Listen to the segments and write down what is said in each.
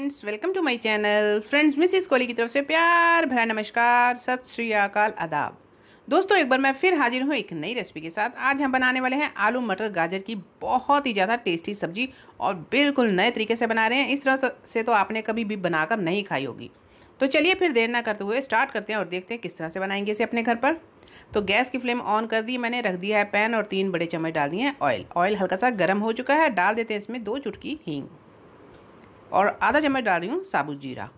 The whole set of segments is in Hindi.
friends welcome to my channel friends Mrs Kohli की तरफ से प्यार भरा नमस्कार सत श्री अकाल आदाब दोस्तों एक बार मैं फिर हाजिर हूँ एक नई रेसिपी के साथ आज हम बनाने वाले हैं आलू मटर गाजर की बहुत ही ज़्यादा टेस्टी सब्जी और बिल्कुल नए तरीके से बना रहे हैं इस तरह से तो आपने कभी भी बनाकर नहीं खाई होगी तो चलिए फिर देर ना करते हुए स्टार्ट करते हैं और देखते हैं किस तरह से बनाएंगे इसे अपने घर पर तो गैस की फ्लेम ऑन कर दी मैंने रख दिया है पैन और तीन बड़े चम्मच डाल दिए हैं ऑयल ऑयल हल्का सा गर्म हो चुका है डाल देते हैं इसमें दो चुटकी हींग और आधा चम्मच डाल रही हूँ साबुत जीरा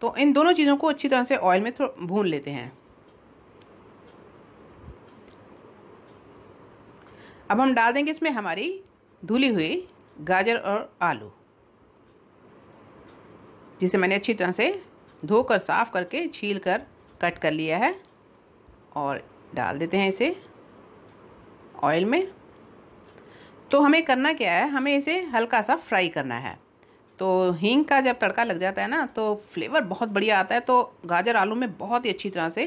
तो इन दोनों चीज़ों को अच्छी तरह से ऑयल में भून लेते हैं अब हम डाल देंगे इसमें हमारी धुली हुई गाजर और आलू जिसे मैंने अच्छी तरह से धोकर साफ करके छील कर कट कर लिया है और डाल देते हैं इसे ऑयल में तो हमें करना क्या है हमें इसे हल्का सा फ्राई करना है तो हींग का जब तड़का लग जाता है ना तो फ्लेवर बहुत बढ़िया आता है तो गाजर आलू में बहुत ही अच्छी तरह से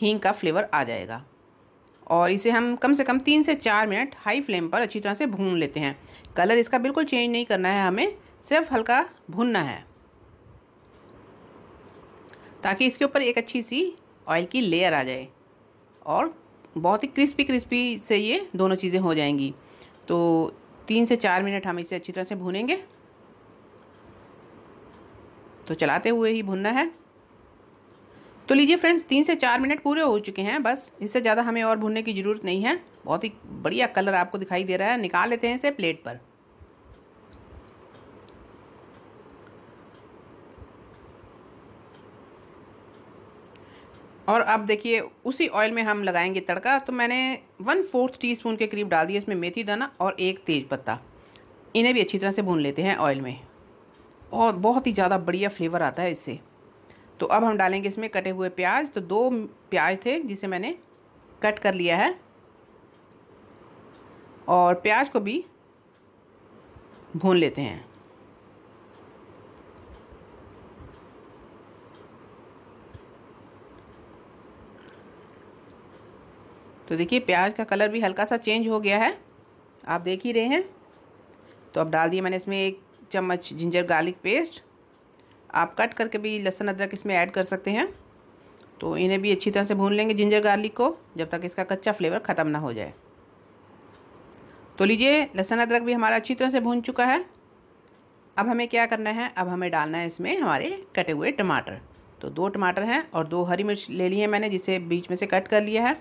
हींग का फ्लेवर आ जाएगा और इसे हम कम से कम तीन से चार मिनट हाई फ्लेम पर अच्छी तरह से भून लेते हैं कलर इसका बिल्कुल चेंज नहीं करना है हमें सिर्फ हल्का भूनना है ताकि इसके ऊपर एक अच्छी सी ऑयल की लेयर आ जाए और बहुत ही क्रिस्पी क्रिस्पी से ये दोनों चीज़ें हो जाएंगी तो तीन से चार मिनट हम इसे अच्छी तरह से भूनेंगे तो चलाते हुए ही भुनना है तो लीजिए फ्रेंड्स तीन से चार मिनट पूरे हो चुके हैं बस इससे ज़्यादा हमें और भुनने की ज़रूरत नहीं है बहुत ही बढ़िया कलर आपको दिखाई दे रहा है निकाल लेते हैं इसे प्लेट पर और अब देखिए उसी ऑयल में हम लगाएंगे तड़का तो मैंने वन फोर्थ टी स्पून के करीब डाल दिया इसमें मेथी दाना और एक तेज़ पत्ता इन्हें भी अच्छी तरह से भून लेते हैं ऑयल में और बहुत ही ज़्यादा बढ़िया फ्लेवर आता है इससे तो अब हम डालेंगे इसमें कटे हुए प्याज तो दो प्याज थे जिसे मैंने कट कर लिया है और प्याज को भी भून लेते हैं तो देखिए प्याज का कलर भी हल्का सा चेंज हो गया है आप देख ही रहे हैं तो अब डाल दिए मैंने इसमें एक चम्मच जिंजर गार्लिक पेस्ट आप कट करके भी लहसुन अदरक इसमें ऐड कर सकते हैं तो इन्हें भी अच्छी तरह से भून लेंगे जिंजर गार्लिक को जब तक इसका कच्चा फ्लेवर ख़त्म ना हो जाए तो लीजिए लहसुन अदरक भी हमारा अच्छी तरह से भून चुका है अब हमें क्या करना है अब हमें डालना है इसमें हमारे कटे हुए टमाटर तो दो टमाटर हैं और दो हरी मिर्च ले ली है मैंने जिसे बीच में से कट कर लिया है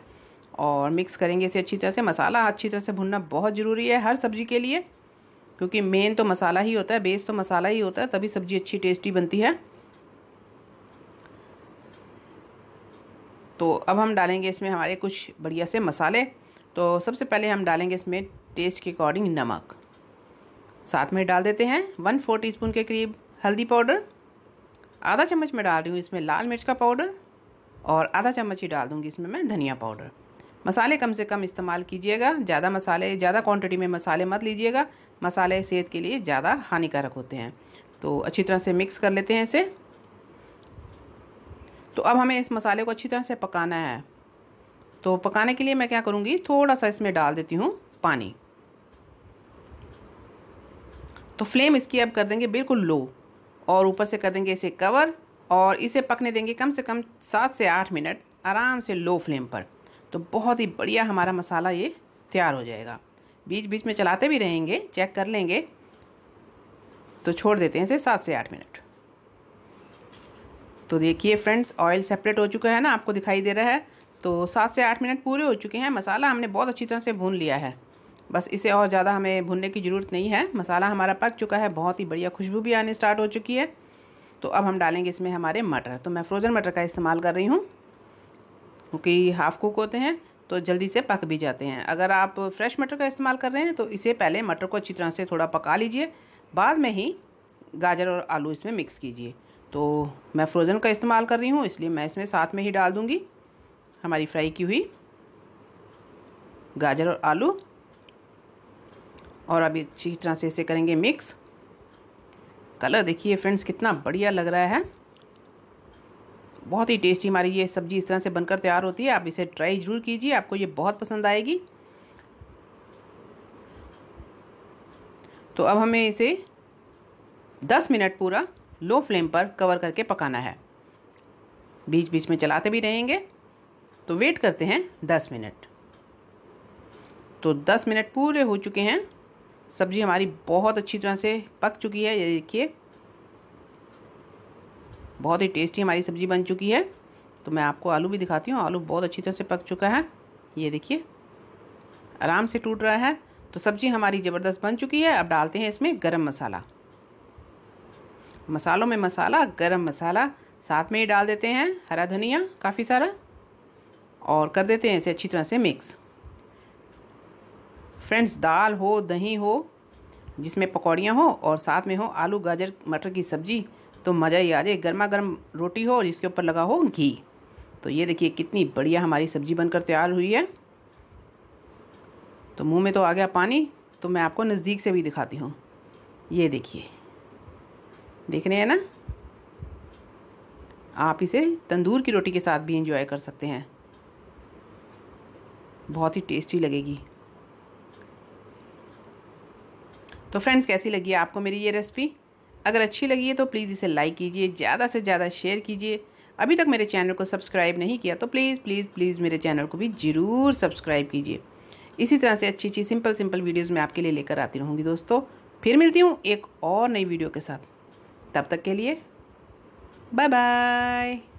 और मिक्स करेंगे इसे अच्छी तरह से मसाला अच्छी तरह से भुनना बहुत ज़रूरी है हर सब्ज़ी के लिए क्योंकि मेन तो मसाला ही होता है बेस तो मसाला ही होता है तभी सब्ज़ी अच्छी टेस्टी बनती है तो अब हम डालेंगे इसमें हमारे कुछ बढ़िया से मसाले तो सबसे पहले हम डालेंगे इसमें टेस्ट के अकॉर्डिंग नमक साथ में डाल देते हैं वन फोर टी के करीब हल्दी पाउडर आधा चम्मच में डाल रही हूँ इसमें लाल मिर्च का पाउडर और आधा चम्मच ही डाल दूँगी इसमें मैं धनिया पाउडर मसाले कम से कम इस्तेमाल कीजिएगा ज़्यादा मसाले ज़्यादा क्वांटिटी में मसाले मत लीजिएगा मसाले सेहत के लिए ज़्यादा हानिकारक होते हैं तो अच्छी तरह से मिक्स कर लेते हैं इसे तो अब हमें इस मसाले को अच्छी तरह से पकाना है तो पकाने के लिए मैं क्या करूँगी थोड़ा सा इसमें डाल देती हूँ पानी तो फ्लेम इसकी अब कर देंगे बिल्कुल लो और ऊपर से कर देंगे इसे कवर और इसे पकने देंगे कम से कम सात से आठ मिनट आराम से लो फ्लेम पर तो बहुत ही बढ़िया हमारा मसाला ये तैयार हो जाएगा बीच बीच में चलाते भी रहेंगे चेक कर लेंगे तो छोड़ देते हैं इसे सात से आठ मिनट तो देखिए फ्रेंड्स ऑयल सेपरेट हो चुका है ना आपको दिखाई दे रहा है तो सात से आठ मिनट पूरे हो चुके हैं मसाला हमने बहुत अच्छी तरह से भून लिया है बस इसे और ज़्यादा हमें भूनने की ज़रूरत नहीं है मसाला हमारा पक चुका है बहुत ही बढ़िया खुशबू भी आनी स्टार्ट हो चुकी है तो अब हम डालेंगे इसमें हमारे मटर तो मैं फ्रोज़न मटर का इस्तेमाल कर रही हूँ क्योंकि हाफ कुक होते हैं तो जल्दी से पक भी जाते हैं अगर आप फ्रेश मटर का इस्तेमाल कर रहे हैं तो इसे पहले मटर को अच्छी तरह से थोड़ा पका लीजिए बाद में ही गाजर और आलू इसमें मिक्स कीजिए तो मैं फ्रोज़न का इस्तेमाल कर रही हूँ इसलिए मैं इसमें साथ में ही डाल दूँगी हमारी फ्राई की हुई गाजर और आलू और अभी अच्छी तरह से इसे करेंगे मिक्स कलर देखिए फ्रेंड्स कितना बढ़िया लग रहा है बहुत ही टेस्टी हमारी ये सब्ज़ी इस तरह से बनकर तैयार होती है आप इसे ट्राई ज़रूर कीजिए आपको ये बहुत पसंद आएगी तो अब हमें इसे 10 मिनट पूरा लो फ्लेम पर कवर करके पकाना है बीच बीच में चलाते भी रहेंगे तो वेट करते हैं 10 मिनट तो 10 मिनट पूरे हो चुके हैं सब्ज़ी हमारी बहुत अच्छी तरह से पक चुकी है ये देखिए बहुत ही टेस्टी हमारी सब्ज़ी बन चुकी है तो मैं आपको आलू भी दिखाती हूँ आलू बहुत अच्छी तरह से पक चुका है ये देखिए आराम से टूट रहा है तो सब्ज़ी हमारी ज़बरदस्त बन चुकी है अब डालते हैं इसमें गरम मसाला मसालों में मसाला गरम मसाला साथ में ही डाल देते हैं हरा धनिया काफ़ी सारा और कर देते हैं इसे अच्छी तरह से मिक्स फ्रेंड्स दाल हो दही हो जिसमें पकौड़ियाँ हो और साथ में हो आलू गाजर मटर की सब्ज़ी तो मज़ा ही आ जाए गर्मा गर्म रोटी हो और इसके ऊपर लगा हो घी तो ये देखिए कितनी बढ़िया हमारी सब्ज़ी बनकर तैयार हुई है तो मुंह में तो आ गया पानी तो मैं आपको नज़दीक से भी दिखाती हूँ ये देखिए देख रहे हैं ना आप इसे तंदूर की रोटी के साथ भी इंजॉय कर सकते हैं बहुत ही टेस्टी लगेगी तो फ्रेंड्स कैसी लगी आपको मेरी ये रेसिपी अगर अच्छी लगी है तो प्लीज़ इसे लाइक कीजिए ज़्यादा से ज़्यादा शेयर कीजिए अभी तक मेरे चैनल को सब्सक्राइब नहीं किया तो प्लीज़ प्लीज़ प्लीज़ मेरे चैनल को भी ज़रूर सब्सक्राइब कीजिए इसी तरह से अच्छी अच्छी सिंपल सिंपल वीडियोज़ मैं आपके लिए लेकर आती रहूँगी दोस्तों फिर मिलती हूँ एक और नई वीडियो के साथ तब तक के लिए बाय बाय